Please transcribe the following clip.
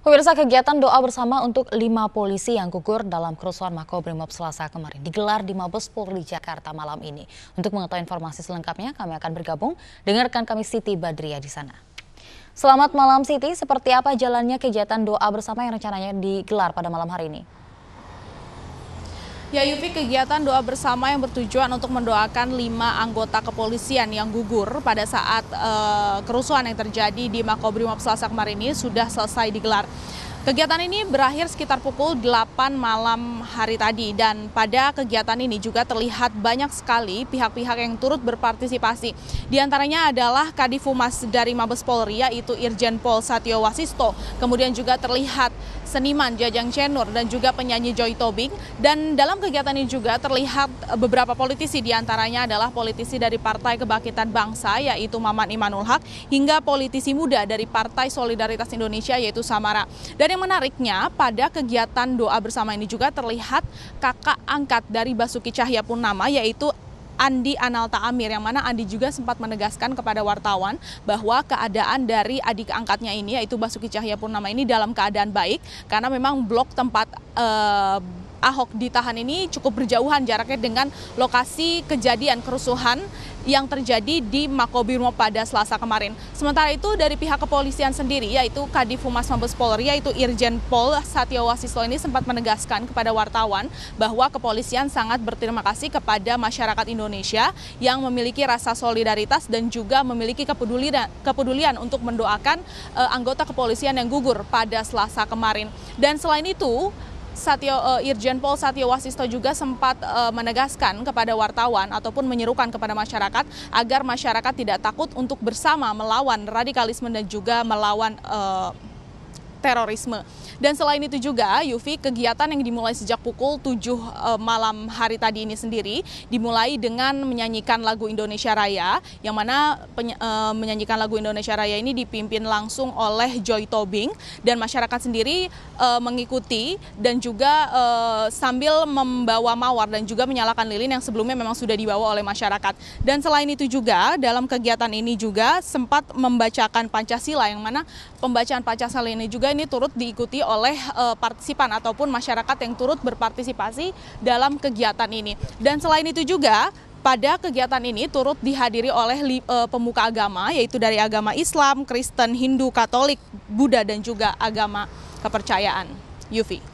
Pemirsa kegiatan doa bersama untuk lima polisi yang gugur dalam kerusuhan Makobrimob Selasa kemarin digelar di Mabes Polri Jakarta malam ini. Untuk mengetahui informasi selengkapnya, kami akan bergabung dengan rekan kami Siti Badria di sana. Selamat malam Siti, seperti apa jalannya kegiatan doa bersama yang rencananya digelar pada malam hari ini? Ya Yupi, kegiatan doa bersama yang bertujuan untuk mendoakan lima anggota kepolisian yang gugur pada saat uh, kerusuhan yang terjadi di Makobrimob Selasa kemarin ini sudah selesai digelar. Kegiatan ini berakhir sekitar pukul 8 malam hari tadi dan pada kegiatan ini juga terlihat banyak sekali pihak-pihak yang turut berpartisipasi. Di antaranya adalah Kadifumas dari Mabes Polri yaitu Irjen Pol Satyo Wasisto, kemudian juga terlihat seniman Jajang Chenur dan juga penyanyi Joy Tobing dan dalam kegiatan ini juga terlihat beberapa politisi di antaranya adalah politisi dari Partai Kebangkitan Bangsa yaitu Maman Imanul Haq hingga politisi muda dari Partai Solidaritas Indonesia yaitu Samara. Dari dan yang menariknya pada kegiatan doa bersama ini juga terlihat kakak angkat dari Basuki Purnama yaitu Andi Analta Amir yang mana Andi juga sempat menegaskan kepada wartawan bahwa keadaan dari adik angkatnya ini yaitu Basuki Purnama ini dalam keadaan baik karena memang blok tempat eh, Ahok ditahan ini cukup berjauhan jaraknya dengan lokasi kejadian kerusuhan yang terjadi di Makobrimob pada Selasa kemarin. Sementara itu dari pihak kepolisian sendiri yaitu Kadif Humas Mabes Polri yaitu Irjen Pol Satyo Wasislo ini sempat menegaskan kepada wartawan bahwa kepolisian sangat berterima kasih kepada masyarakat Indonesia yang memiliki rasa solidaritas dan juga memiliki kepedulian kepedulian untuk mendoakan uh, anggota kepolisian yang gugur pada Selasa kemarin. Dan selain itu, Satyo uh, Irjen Pol Satyo Wasisto juga sempat uh, menegaskan kepada wartawan ataupun menyerukan kepada masyarakat agar masyarakat tidak takut untuk bersama melawan radikalisme dan juga melawan uh, terorisme. Dan selain itu juga, Yufi, kegiatan yang dimulai sejak pukul 7 eh, malam hari tadi ini sendiri dimulai dengan menyanyikan lagu Indonesia Raya, yang mana peny eh, menyanyikan lagu Indonesia Raya ini dipimpin langsung oleh Joy Tobing dan masyarakat sendiri eh, mengikuti dan juga sambil membawa mawar dan juga menyalakan lilin yang sebelumnya memang sudah dibawa oleh masyarakat. Dan selain itu juga, dalam kegiatan ini juga sempat membacakan Pancasila, yang mana pembacaan Pancasila ini juga ini turut diikuti oleh uh, partisipan ataupun masyarakat yang turut berpartisipasi dalam kegiatan ini. Dan selain itu juga pada kegiatan ini turut dihadiri oleh uh, pemuka agama yaitu dari agama Islam, Kristen, Hindu, Katolik, Buddha dan juga agama kepercayaan. Yufi.